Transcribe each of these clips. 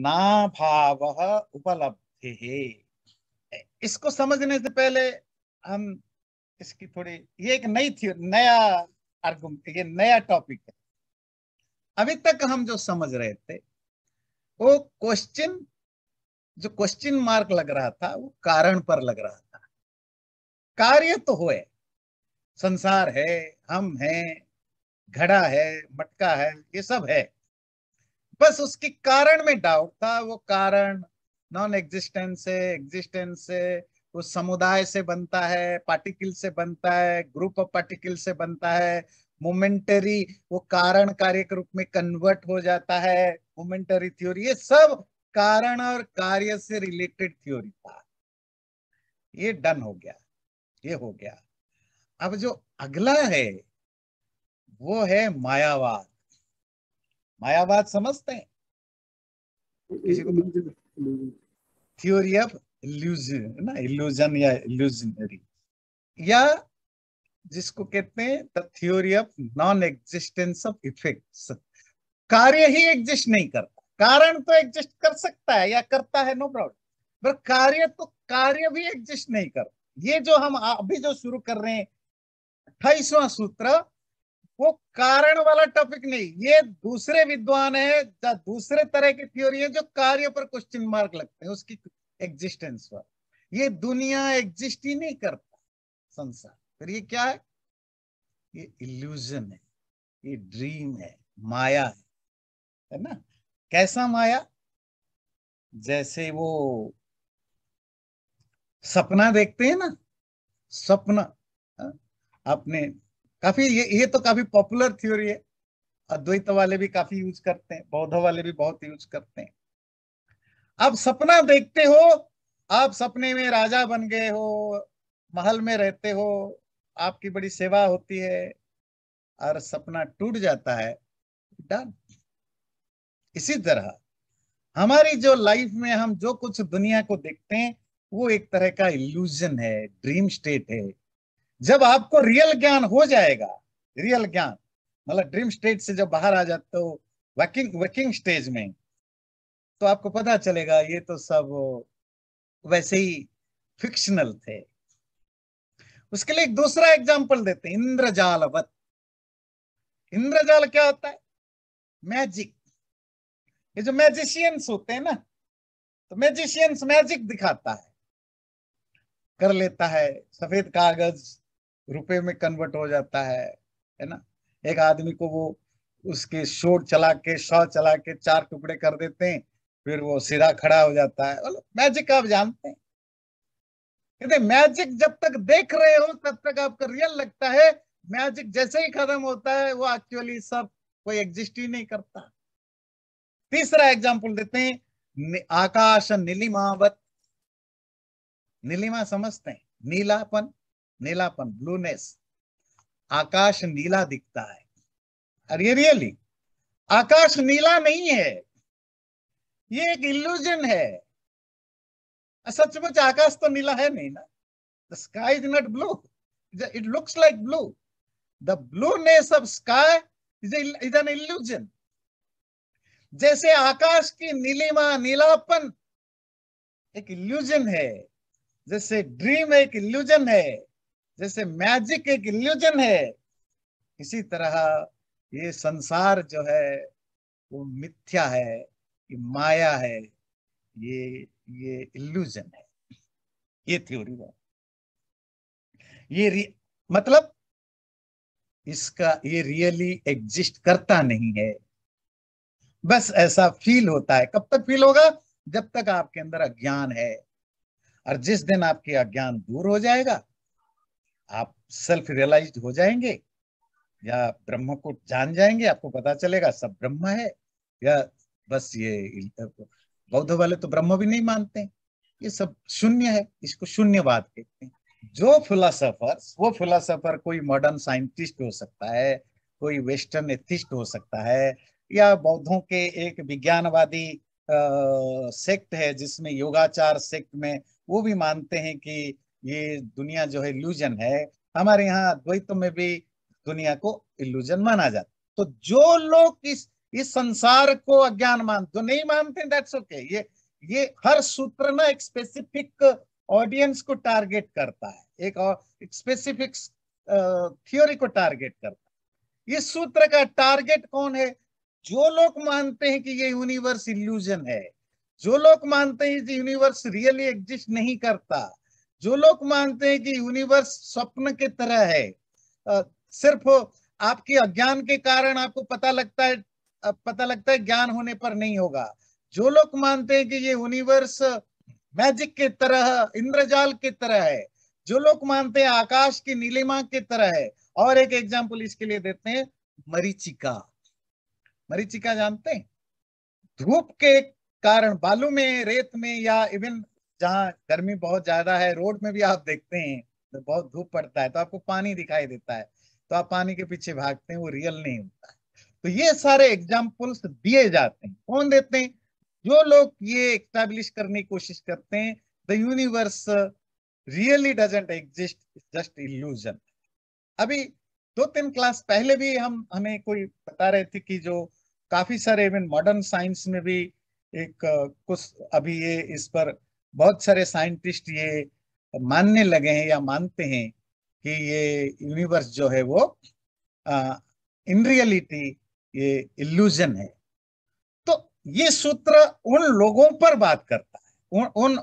भाव उपलब्धि इसको समझने से पहले हम इसकी थोड़ी ये एक नई थी नया आर्गुमेंट ये नया टॉपिक है अभी तक हम जो समझ रहे थे वो क्वेश्चन जो क्वेश्चन मार्क लग रहा था वो कारण पर लग रहा था कार्य तो हो संसार है हम हैं घड़ा है मटका है ये सब है बस उसके कारण में डाउट था वो कारण नॉन एग्जिस्टेंस से एग्जिस्टेंस से वो समुदाय से बनता है पार्टिकल से बनता है ग्रुप ऑफ पार्टिकल से बनता है मोमेंटरी वो कारण कार्य के रूप में कन्वर्ट हो जाता है मोमेंटरी थ्योरी ये सब कारण और कार्य से रिलेटेड थ्योरी था ये डन हो गया ये हो गया अब जो अगला है वो है मायावाद मायावाद समझते हैं किसी को थ्योरी ऑफ इल्यूजन ना इल्यूजन या इल्यूजनरी या जिसको कहते हैं the theory of non existence of effects कार्य ही एग्जिस्ट नहीं करता कारण तो एग्जिस्ट कर सकता है या करता है नो प्रॉब्लम पर कार्य तो कार्य भी एग्जिस्ट नहीं करता ये जो हम अभी जो शुरू कर रहे हैं अट्ठाईसवां सूत्र वो कारण वाला टॉपिक नहीं ये दूसरे विद्वान है या दूसरे तरह की थ्योरी है जो कार्य पर क्वेश्चन मार्क लगते हैं उसकी एग्जिस्टेंस पर ये दुनिया एग्जिस्ट ही नहीं करता संसार फिर ये क्या है ये इल्यूजन है ये ड्रीम है माया है है ना कैसा माया जैसे वो सपना देखते हैं ना सपना हाँ, अपने काफी ये ये तो काफी पॉपुलर थ्योरी है अद्वैत वाले भी काफी यूज करते हैं बौद्ध वाले भी बहुत यूज करते हैं आप सपना देखते हो आप सपने में राजा बन गए हो महल में रहते हो आपकी बड़ी सेवा होती है और सपना टूट जाता है डन इसी तरह हमारी जो लाइफ में हम जो कुछ दुनिया को देखते हैं वो एक तरह का इल्यूजन है ड्रीम स्टेट है जब आपको रियल ज्ञान हो जाएगा रियल ज्ञान मतलब ड्रीम स्टेट से जब बाहर आ जाते हो वर्किंग वर्किंग स्टेज में तो आपको पता चलेगा ये तो सब वैसे ही फिक्शनल थे उसके लिए एक दूसरा एग्जाम्पल देते हैं वत इंद्रजाल क्या होता है मैजिक ये जो मैजिशियंस होते हैं ना तो मैजिशियंस मैजिक दिखाता है कर लेता है सफेद कागज रुपए में कन्वर्ट हो जाता है है ना एक आदमी को वो उसके शोर चला के शौ चला के चार टुकड़े कर देते हैं फिर वो सीधा खड़ा हो जाता है मैजिक आप जानते हैं कहते मैजिक जब तक देख रहे हो तब तक आपको रियल लगता है मैजिक जैसे ही खत्म होता है वो एक्चुअली सब कोई एग्जिस्ट ही नहीं करता तीसरा एग्जाम्पल देते हैं आकाश नीलिमावत नीलिमा समझते हैं नीलापन नीलापन ब्लूनेस आकाश नीला दिखता है अरे ये रियली आकाश नीला नहीं है ये एक इल्यूजन है सचमुच आकाश तो नीला है नहीं ना the sky is not blue it looks like blue the blueness of sky is an illusion जैसे आकाश की नीलिमा नीलापन एक इल्यूजन है जैसे ड्रीम एक इल्यूजन है जैसे मैजिक एक इल्यूजन है इसी तरह ये संसार जो है वो मिथ्या है ये माया है ये ये इल्यूजन है ये थ्योरी है ये मतलब इसका ये रियली एग्जिस्ट करता नहीं है बस ऐसा फील होता है कब तक फील होगा जब तक आपके अंदर अज्ञान है और जिस दिन आपके अज्ञान दूर हो जाएगा आप सेल्फ रियलाइज हो जाएंगे या ब्रह्म को जान जाएंगे आपको पता चलेगा सब ब्रह्म है या बस ये बौद्ध वाले तो ब्रह्म भी नहीं मानते ये सब शून्य है इसको शून्यवाद कहते हैं जो फिलोसफर वो फिलोसफर कोई मॉडर्न साइंटिस्ट हो सकता है कोई वेस्टर्न एथिस्ट हो सकता है या बौद्धों के एक विज्ञानवादी सेक्ट है जिसमें योगाचार सेक्ट में वो भी मानते हैं कि ये दुनिया जो है इल्यूजन है हमारे यहाँ द्वैत में भी दुनिया को इल्यूजन माना जाता तो जो लोग इस इस संसार को अज्ञान मान जो नहीं मानते दैट्स ओके ये ये हर सूत्र ना एक स्पेसिफिक ऑडियंस को टारगेट करता है एक और स्पेसिफिक थियोरी को टारगेट करता है इस सूत्र का टारगेट कौन है जो लोग मानते हैं कि ये यूनिवर्स इल्यूजन है जो लोग मानते हैं कि यूनिवर्स रियली एग्जिस्ट नहीं करता जो लोग मानते हैं कि यूनिवर्स स्वप्न की तरह है सिर्फ आपके अज्ञान के कारण आपको पता लगता है पता लगता है ज्ञान होने पर नहीं होगा जो लोग मानते हैं कि ये यूनिवर्स मैजिक के तरह इंद्रजाल के तरह है जो लोग मानते हैं आकाश की नीलिमा के तरह है और एक एग्जाम्पल इसके लिए देते हैं मरीचिका मरीचिका जानते हैं धूप के कारण बालू में रेत में या इवन जहाँ गर्मी बहुत ज्यादा है रोड में भी आप देखते हैं तो बहुत धूप पड़ता है तो आपको पानी दिखाई देता है तो आप पानी के पीछे भागते हैं वो रियल नहीं होता है तो ये सारे एग्जाम्पल्स दिए जाते हैं कौन देते हैं जो लोग ये एक्टाब्लिश करने की कोशिश करते हैं the universe really doesn't exist just illusion अभी दो तीन क्लास पहले भी हम हमें कोई बता रहे थे कि जो काफी सारे इवन मॉडर्न साइंस में भी एक कुछ अभी ये इस पर बहुत सारे साइंटिस्ट ये मानने लगे हैं या मानते हैं कि ये यूनिवर्स जो है वो इन रियलिटी ये इल्यूजन है तो ये सूत्र उन लोगों पर बात करता है उन उन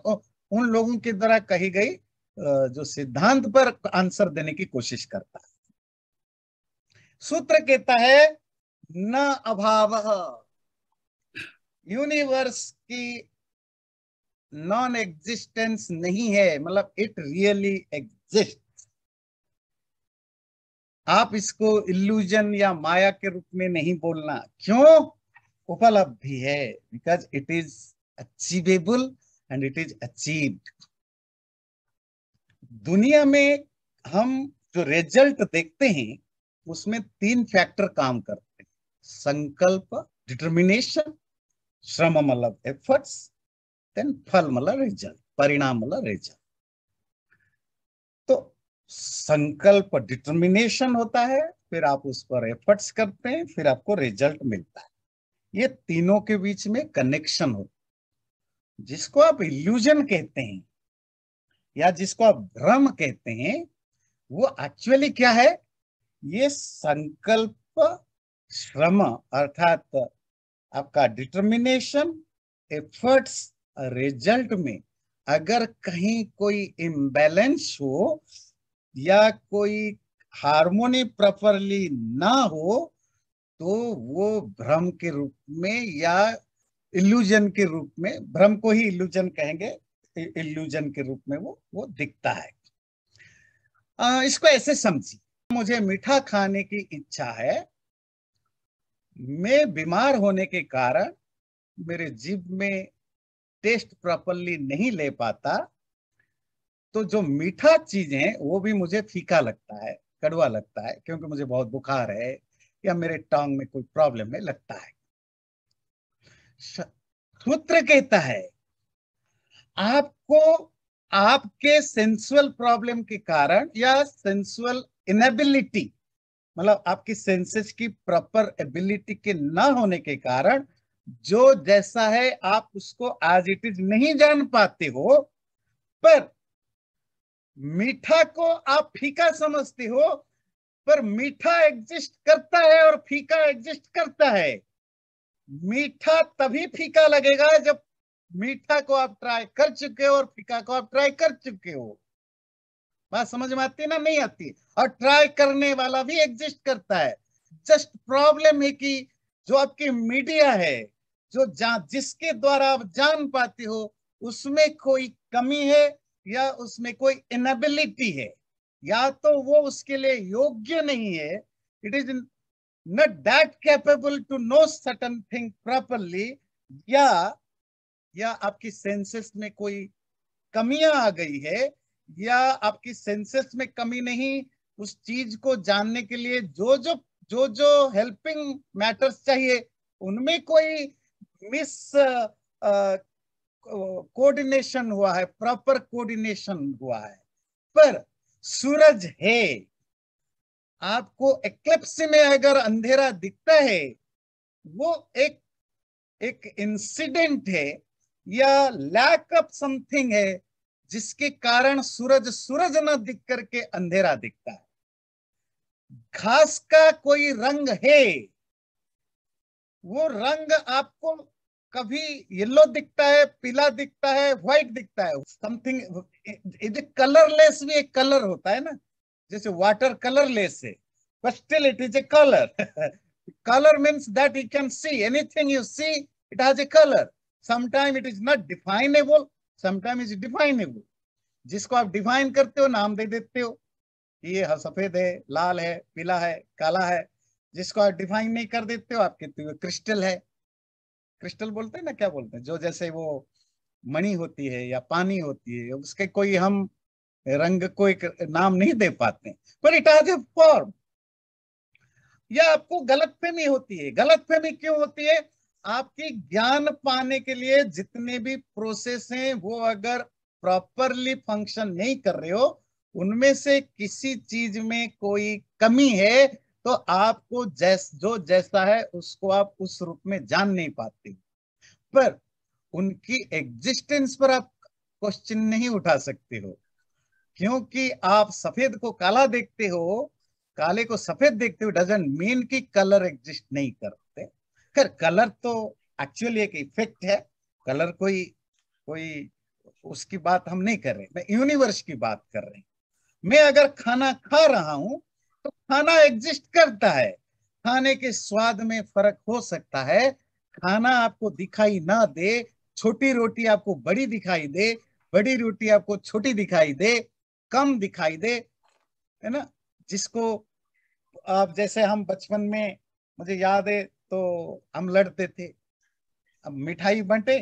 उन लोगों के द्वारा कही गई जो सिद्धांत पर आंसर देने की कोशिश करता है सूत्र कहता है न अभाव यूनिवर्स की नॉन एग्जिस्टेंस नहीं है मतलब इट रियली एग्जिस्ट आप इसको इल्यूजन या माया के रूप में नहीं बोलना क्यों उपलब्ध भी है because it is achievable and it is achieve दुनिया में हम जो रिजल्ट देखते हैं उसमें तीन फैक्टर काम करते हैं संकल्प डिटर्मिनेशन श्रम मतलब एफर्ट्स सकते हैं फल मतलब रिजल्ट परिणाम मतलब रिजल्ट तो संकल्प डिटर्मिनेशन होता है फिर आप उस पर एफर्ट्स करते हैं फिर आपको रिजल्ट मिलता है ये तीनों के बीच में कनेक्शन हो जिसको आप इल्यूजन कहते हैं या जिसको आप भ्रम कहते हैं वो एक्चुअली क्या है ये संकल्प श्रम अर्थात आपका डिटर्मिनेशन एफर्ट्स रिजल्ट में अगर कहीं कोई इम्बैलेंस हो या कोई हार्मोनी प्रॉपरली ना हो तो वो भ्रम के रूप में या इल्यूजन के रूप में भ्रम को ही इल्यूजन कहेंगे इल्यूजन के रूप में वो वो दिखता है आ, इसको ऐसे समझिए मुझे मीठा खाने की इच्छा है मैं बीमार होने के कारण मेरे जीभ में टेस्ट प्रॉपरली नहीं ले पाता तो जो मीठा चीज है वो भी मुझे फीका लगता है कड़वा लगता है क्योंकि मुझे बहुत बुखार है या मेरे टांग में कोई प्रॉब्लम है लगता है सूत्र कहता है आपको आपके सेंसुअल प्रॉब्लम के कारण या सेंसुअल इनेबिलिटी मतलब आपकी सेंसेस की प्रॉपर एबिलिटी के ना होने के कारण जो जैसा है आप उसको एज इट इज नहीं जान पाते हो पर मीठा को आप फीका समझते हो पर मीठा एग्जिस्ट करता है और फीका एग्जिस्ट करता है मीठा तभी फीका लगेगा जब मीठा को आप ट्राई कर चुके हो और फीका को आप ट्राई कर चुके हो बात समझ में आती है ना नहीं आती और ट्राई करने वाला भी एग्जिस्ट करता है जस्ट प्रॉब्लम है कि जो आपकी मीडिया है जो जा जिसके द्वारा आप जान पाते हो उसमें कोई कमी है या उसमें कोई इनबिलिटी है या तो वो उसके लिए योग्य नहीं है it is not that capable to know सटन थिंग प्रॉपरली या या आपकी सेंसेस में कोई कमियां आ गई है या आपकी सेंसेस में कमी नहीं उस चीज को जानने के लिए जो जो जो जो हेल्पिंग मैटर्स चाहिए उनमें कोई मिस कोऑर्डिनेशन हुआ है प्रॉपर कोऑर्डिनेशन हुआ है पर सूरज है आपको एक्लिप्स में अगर अंधेरा दिखता है वो एक एक इंसिडेंट है या लैक ऑफ समथिंग है जिसके कारण सूरज सूरज न दिख करके अंधेरा दिखता है घास का कोई रंग है वो रंग आपको कभी येलो दिखता है पीला दिखता है व्हाइट दिखता है समथिंग कलरलेस भी एक कलर होता है ना जैसे वाटर कलरलेस है but still it is a colour colour means that you can see anything you see it has a colour sometime it is not definable sometime is definable जिसको आप define करते हो नाम दे देते हो ये सफेद है लाल है पीला है काला है जिसको आप डिफाइन नहीं कर देते हो कहते हो क्रिस्टल है क्रिस्टल बोलते हैं ना क्या बोलते हैं जो जैसे वो मणि होती है या पानी होती है उसके कोई हम रंग को एक नाम नहीं दे पाते पर इट हैज ए फॉर्म या आपको गलत फहमी होती है गलत फहमी क्यों होती है आपकी ज्ञान पाने के लिए जितने भी प्रोसेस हैं वो अगर प्रॉपरली फंक्शन नहीं कर रहे हो उनमें से किसी चीज में कोई कमी है तो आपको जैस जो जैसा है उसको आप उस रूप में जान नहीं पाते पर उनकी एग्जिस्टेंस पर आप क्वेश्चन नहीं उठा सकते हो क्योंकि आप सफेद को काला देखते हो काले को सफेद देखते हो डजन मीन की कलर एग्जिस्ट नहीं करते कर कलर तो एक्चुअली एक इफेक्ट है कलर कोई कोई उसकी बात हम नहीं कर रहे मैं यूनिवर्स की बात कर रहे मैं अगर खाना खा रहा हूं तो खाना एग्जिस्ट करता है खाने के स्वाद में फर्क हो सकता है खाना आपको दिखाई ना दे छोटी रोटी आपको बड़ी दिखाई दे बड़ी रोटी आपको छोटी दिखाई दे कम दिखाई दे है ना जिसको आप जैसे हम बचपन में मुझे याद है तो हम लड़ते थे अब मिठाई बांटे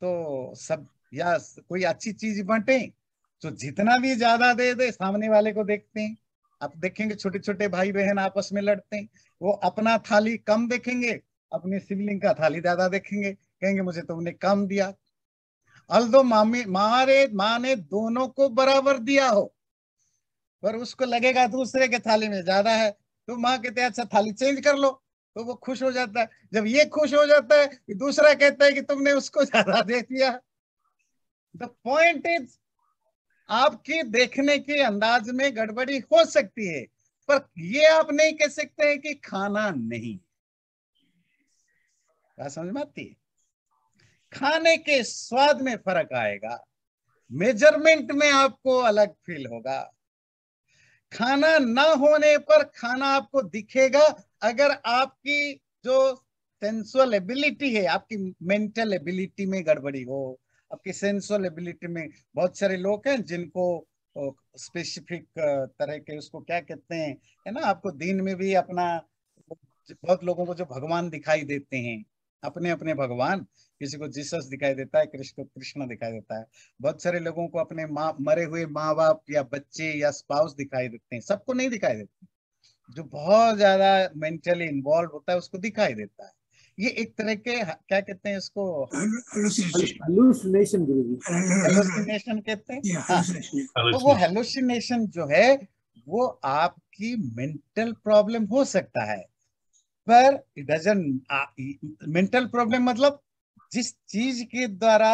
तो सब या कोई अच्छी चीज बंटे तो जितना भी ज्यादा दे दे सामने वाले को देखते हैं आप देखेंगे छोटे छोटे भाई बहन आपस में लड़ते हैं वो अपना थाली कम देखेंगे अपने सिबलिंग का थाली ज्यादा देखेंगे कहेंगे मुझे तुमने कम दिया अल दो मामी मारे माँ ने दोनों को बराबर दिया हो पर उसको लगेगा दूसरे के थाली में ज्यादा है तो माँ कहते हैं अच्छा थाली चेंज कर लो तो वो खुश हो जाता है जब ये खुश हो जाता है दूसरा कहता है कि तुमने उसको ज्यादा दे दिया द पॉइंट इज आपके देखने के अंदाज में गड़बड़ी हो सकती है पर ये आप नहीं कह सकते हैं कि खाना नहीं क्या समझ में आती है खाने के स्वाद में फर्क आएगा मेजरमेंट में आपको अलग फील होगा खाना ना होने पर खाना आपको दिखेगा अगर आपकी जो सेंसुअल एबिलिटी है आपकी मेंटल एबिलिटी में गड़बड़ी हो आपकी सेंसुअल एबिलिटी में बहुत सारे लोग हैं जिनको स्पेसिफिक तरह के उसको क्या कहते हैं है ना आपको दिन में भी अपना बहुत लोगों को जो भगवान दिखाई देते हैं अपने अपने भगवान किसी को जीसस दिखाई देता है कृष्ण को कृष्ण दिखाई देता है बहुत सारे लोगों को अपने माँ मरे हुए माँ बाप या बच्चे या स्पाउस दिखाई देते हैं सबको नहीं दिखाई देते जो बहुत ज्यादा मेंटली इन्वॉल्व होता है उसको दिखाई देता है ये एक तरह के क्या कहते हैं इसको हेलुसिनेशन हेलुसिनेशन कहते हैं हाँ। तो वो हेलुसिनेशन जो है वो आपकी मेंटल प्रॉब्लम हो सकता है पर डजन मेंटल प्रॉब्लम मतलब जिस चीज के द्वारा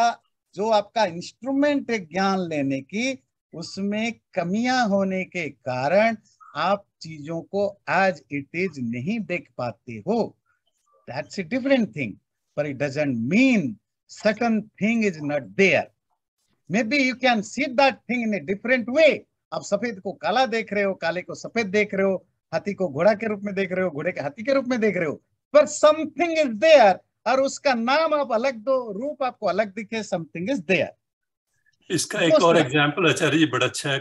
जो आपका इंस्ट्रूमेंट है ज्ञान लेने की उसमें कमियां होने के कारण आप चीजों को आज इट इज नहीं देख पाते हो That's a different thing. But it doesn't mean certain thing is not there. Maybe you can see that thing in a different way. आप सफेद को काला देख रहे हो काले को सफेद देख रहे हो हाथी को घोड़ा के रूप में देख रहे हो घोड़े के हाथी के रूप में देख रहे हो पर समथिंग इज देयर और उसका नाम आप अलग दो रूप आपको अलग दिखे समथिंग इज देयर इसका एक और एग्जांपल आचार्य जी बड़ा अच्छा है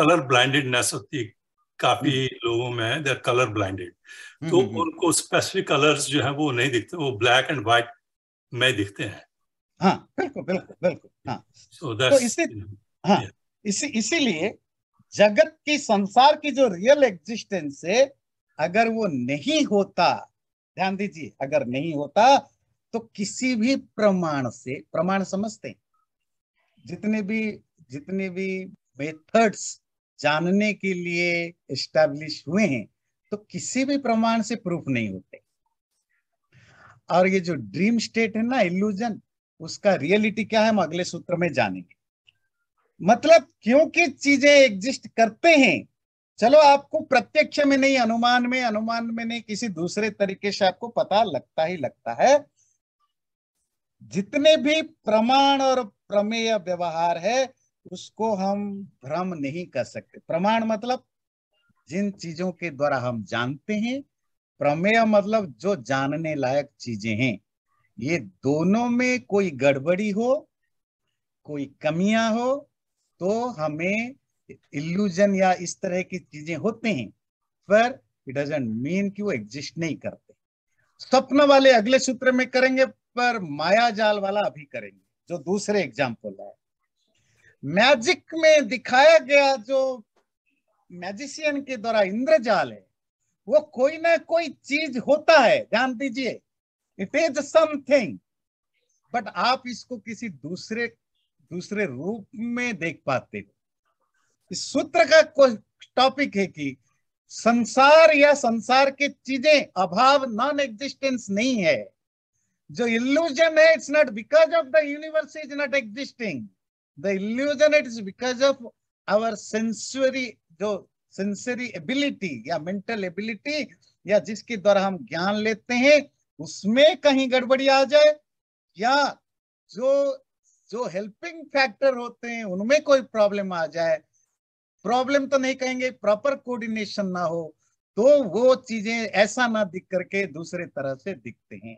कलर ब्लाइंडेडनेस होती है काफी हम्म। लोगों में दे आर कलर ब्लाइंडेड तो हम्म, हम्म। उनको स्पेसिफिक कलर्स जो है वो नहीं दिखते वो ब्लैक एंड व्हाइट में दिखते हैं हाँ बिल्कुल बिल्कुल बिल्कुल हाँ so तो इसी हाँ इसी इसीलिए जगत की संसार की जो रियल एग्जिस्टेंस है अगर वो नहीं होता ध्यान दीजिए अगर नहीं होता तो किसी भी प्रमाण से प्रमाण समझते हैं जितने भी जितने भी मेथड्स जानने के लिए स्टैब्लिश हुए हैं तो किसी भी प्रमाण से प्रूफ नहीं होते और ये जो ड्रीम स्टेट है ना इल्यूजन उसका रियलिटी क्या है हम अगले सूत्र में जानेंगे मतलब क्योंकि चीजें एग्जिस्ट करते हैं चलो आपको प्रत्यक्ष में नहीं अनुमान में अनुमान में नहीं किसी दूसरे तरीके से आपको पता लगता ही लगता है जितने भी प्रमाण और प्रमेय व्यवहार है उसको हम भ्रम नहीं कर सकते प्रमाण मतलब जिन चीजों के द्वारा हम जानते हैं प्रमेय मतलब जो जानने लायक चीजें हैं ये दोनों में कोई गड़बड़ी हो कोई कमियां हो तो हमें इल्यूजन या इस तरह की चीजें होते हैं पर इट डजेंट मीन कि वो एग्जिस्ट नहीं करते स्वप्न वाले अगले सूत्र में करेंगे पर माया जाल वाला अभी करेंगे जो दूसरे एग्जाम्पल है मैजिक में दिखाया गया जो मैजिशियन के द्वारा इंद्रजाल है वो कोई ना कोई चीज होता है ध्यान दीजिए इट इज समथिंग बट आप इसको किसी दूसरे दूसरे रूप में देख पाते हो इस सूत्र का टॉपिक है कि संसार या संसार के चीजें अभाव नॉन एग्जिस्टेंस नहीं है जो इल्यूजन है it's not because of the universe is not existing The illusion it is because of our sensory जो sensory ability या मेंटल एबिलिटी या जिसके द्वारा हम ज्ञान लेते हैं उसमें कहीं गड़बड़ी आ जाए या जो जो हेल्पिंग फैक्टर होते हैं उनमें कोई प्रॉब्लम आ जाए प्रॉब्लम तो नहीं कहेंगे प्रॉपर कोऑर्डिनेशन ना हो तो वो चीजें ऐसा ना दिख करके दूसरे तरह से दिखते हैं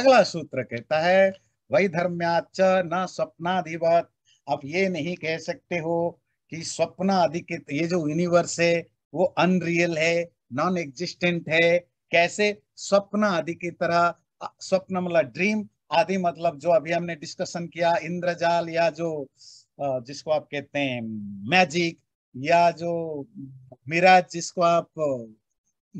अगला सूत्र कहता है वही धर्म्याच न स्वप्नाधिवत आप ये नहीं कह सकते हो कि स्वप्न अधिकृत ये जो यूनिवर्स है वो अनरियल है नॉन एग्जिस्टेंट है कैसे स्वप्न आदि की तरह स्वप्न मतलब ड्रीम आदि मतलब जो अभी हमने डिस्कशन किया इंद्रजाल या जो जिसको आप कहते हैं मैजिक या जो मिराज जिसको आप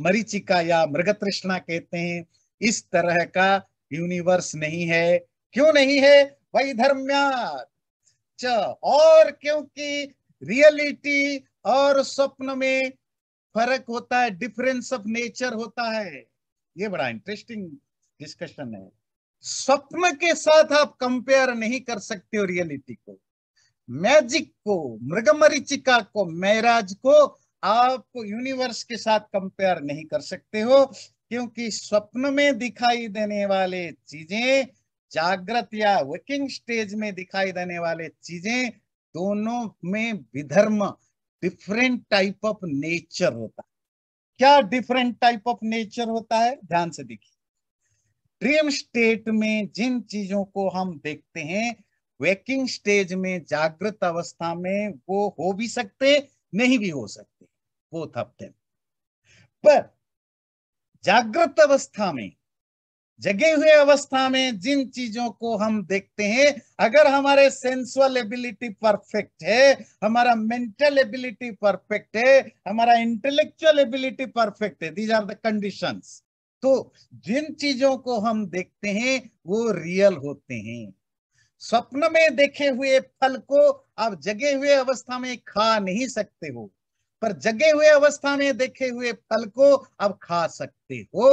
मरीचिका या मृग तृष्णा कहते हैं इस तरह का यूनिवर्स नहीं है क्यों नहीं है वही धर्म्यात सच और क्योंकि रियलिटी और स्वप्न में फर्क होता है डिफरेंस ऑफ नेचर होता है ये बड़ा इंटरेस्टिंग डिस्कशन है स्वप्न के साथ आप कंपेयर नहीं कर सकते हो रियलिटी को मैजिक को मृगमरिचिका को मैराज को आप यूनिवर्स के साथ कंपेयर नहीं कर सकते हो क्योंकि स्वप्न में दिखाई देने वाले चीजें जागृत या वर्किंग स्टेज में दिखाई देने वाले चीजें दोनों में विधर्म डिफरेंट टाइप ऑफ नेचर होता है क्या डिफरेंट टाइप ऑफ नेचर होता है ध्यान से देखिए ड्रीम स्टेट में जिन चीजों को हम देखते हैं वेकिंग स्टेज में जागृत अवस्था में वो हो भी सकते नहीं भी हो सकते वो थपते पर जागृत अवस्था में जगे हुए अवस्था में जिन चीजों को हम देखते हैं अगर हमारे सेंसुअल एबिलिटी परफेक्ट है हमारा मेंटल एबिलिटी परफेक्ट है हमारा इंटेलेक्चुअल एबिलिटी परफेक्ट है दीज आर द कंडीशंस तो जिन चीजों को हम देखते हैं वो रियल होते हैं स्वप्न में देखे हुए फल को आप जगे हुए अवस्था में खा नहीं सकते हो पर जगे हुए अवस्था में देखे हुए फल को अब खा सकते हो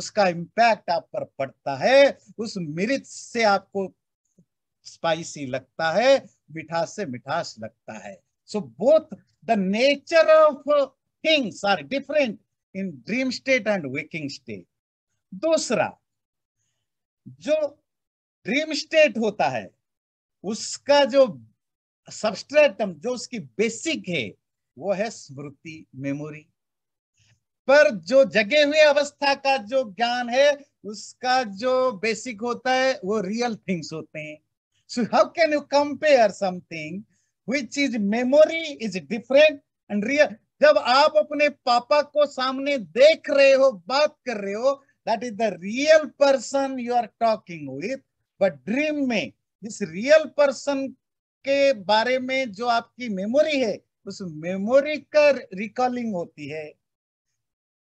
उसका इम्पैक्ट आप पर पड़ता है उस मिर्च से आपको स्पाइसी लगता है मिठास से मिठास लगता है so both the nature of things are different in dream state and waking state दूसरा जो ड्रीम स्टेट होता है उसका जो सबस्ट्रेटम जो उसकी बेसिक है वो है स्मृति मेमोरी पर जो जगे हुए अवस्था का जो ज्ञान है उसका जो बेसिक होता है वो रियल थिंग्स होते हैं so how can you compare something which is memory is different and real जब आप अपने पापा को सामने देख रहे हो बात कर रहे हो that is the real person you are talking with but dream में इस रियल पर्सन के बारे में जो आपकी मेमोरी है उस मेमोरी का रिकॉलिंग होती है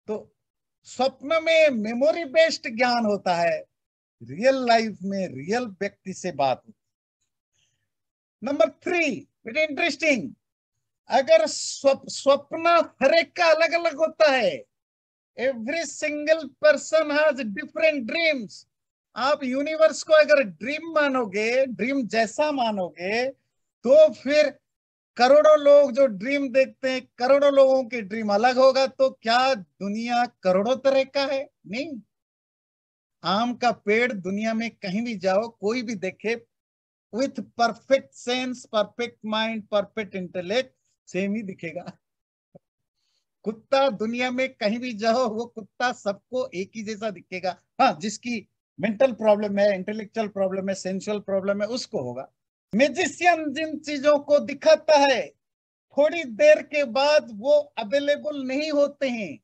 तो स्वप्न में मेमोरी बेस्ड ज्ञान होता है रियल लाइफ में रियल व्यक्ति से बात होती नंबर थ्री वेरी इंटरेस्टिंग अगर स्वप्न हर एक का अलग अलग होता है every single person has different dreams आप यूनिवर्स को अगर ड्रीम मानोगे ड्रीम जैसा मानोगे तो फिर करोड़ों लोग जो ड्रीम देखते हैं करोड़ों लोगों की ड्रीम अलग होगा तो क्या दुनिया करोड़ों तरह का है नहीं आम का पेड़ दुनिया में कहीं भी जाओ कोई भी देखे with perfect sense perfect mind perfect intellect same ही दिखेगा कुत्ता दुनिया में कहीं भी जाओ वो कुत्ता सबको एक ही जैसा दिखेगा हाँ जिसकी मेंटल प्रॉब्लम है इंटेलेक्चुअल प्रॉब्लम है सेंसुअल प्रॉब्लम है उसको होगा म्यूजिशियन जिन चीजों को दिखाता है थोड़ी देर के बाद वो अवेलेबल नहीं होते हैं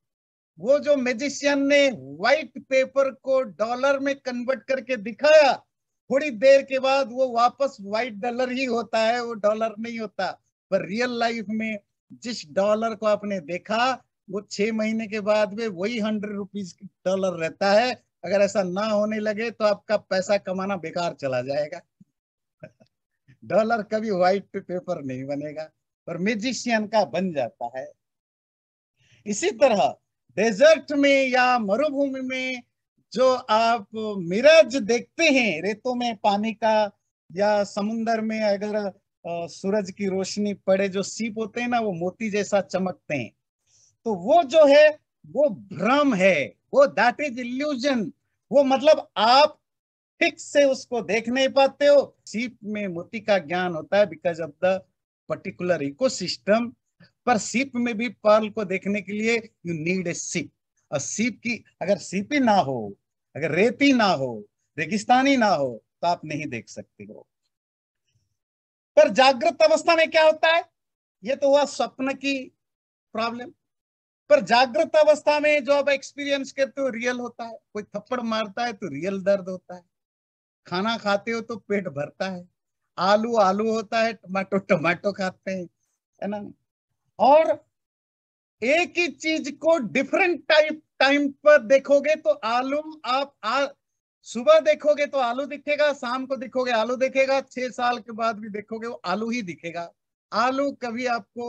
वो जो मेजिशियन ने व्हाइट पेपर को डॉलर में कन्वर्ट करके दिखाया थोड़ी देर के बाद वो वापस व्हाइट डॉलर ही होता है वो डॉलर नहीं होता पर रियल लाइफ में जिस डॉलर को आपने देखा वो छह महीने के बाद में वही हंड्रेड रुपीज डॉलर रहता है अगर ऐसा ना होने लगे तो आपका पैसा कमाना बेकार चला जाएगा डॉलर कभी व्हाइट पे पेपर नहीं बनेगा पर म्यूजिशियन का बन जाता है इसी तरह डेजर्ट में या मरुभूमि में जो आप मिराज देखते हैं रेतों में पानी का या समुन्दर में अगर सूरज की रोशनी पड़े जो सीप होते हैं ना वो मोती जैसा चमकते हैं तो वो जो है वो भ्रम है वो दैट इज इल्यूजन वो मतलब आप ठीक से उसको देख नहीं पाते हो सीप में मोती का ज्ञान होता है because of the particular ecosystem पर सीप में भी पर्ल को देखने के लिए यू नीड ए सीप और सीप की अगर सीप ही ना हो अगर रेती ना हो रेगिस्तानी ना हो तो आप नहीं देख सकते हो पर जागृत अवस्था में क्या होता है ये तो हुआ स्वप्न की प्रॉब्लम पर जागृत अवस्था में जो आप एक्सपीरियंस करते हो रियल होता है कोई थप्पड़ मारता है तो रियल दर्द होता है खाना खाते हो तो पेट भरता है आलू आलू होता है टमाटो टमाटो खाते हैं है ना और एक ही चीज को डिफरेंट टाइप टाइम पर देखोगे तो आलू आप आ, सुबह देखोगे तो आलू दिखेगा शाम को दिखोगे आलू दिखेगा छह साल के बाद भी देखोगे वो आलू ही दिखेगा आलू कभी आपको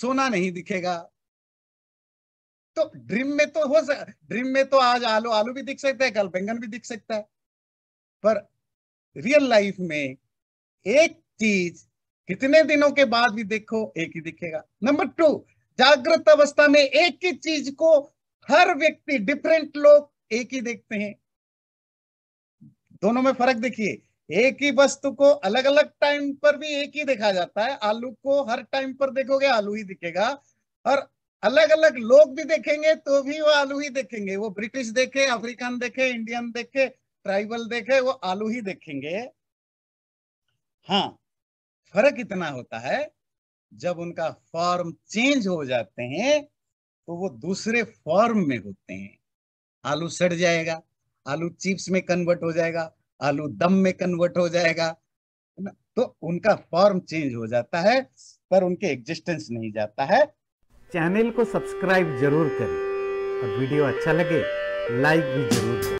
सोना नहीं दिखेगा तो ड्रीम में तो हो सकता ड्रीम में तो आज आलू आलू भी दिख सकता है कल बैंगन भी दिख सकता है पर रियल लाइफ में एक चीज कितने दिनों के बाद भी देखो एक ही दिखेगा नंबर टू जागृत अवस्था में एक ही चीज को हर व्यक्ति डिफरेंट लोग एक ही देखते हैं दोनों में फर्क देखिए एक ही वस्तु को अलग अलग टाइम पर भी एक ही देखा जाता है आलू को हर टाइम पर देखोगे आलू ही दिखेगा और अलग अलग लोग भी देखेंगे तो भी वो आलू ही देखेंगे वो ब्रिटिश देखे अफ्रीकन देखे इंडियन देखे ट्राइबल देखे वो आलू ही देखेंगे हाँ फर्क इतना होता है जब उनका फॉर्म चेंज हो जाते हैं तो वो दूसरे फॉर्म में होते हैं आलू सड़ जाएगा आलू चिप्स में कन्वर्ट हो जाएगा आलू दम में कन्वर्ट हो जाएगा तो उनका फॉर्म चेंज हो जाता है पर उनके एग्जिस्टेंस नहीं जाता है चैनल को सब्सक्राइब जरूर करें और वीडियो अच्छा लगे लाइक भी जरूर करें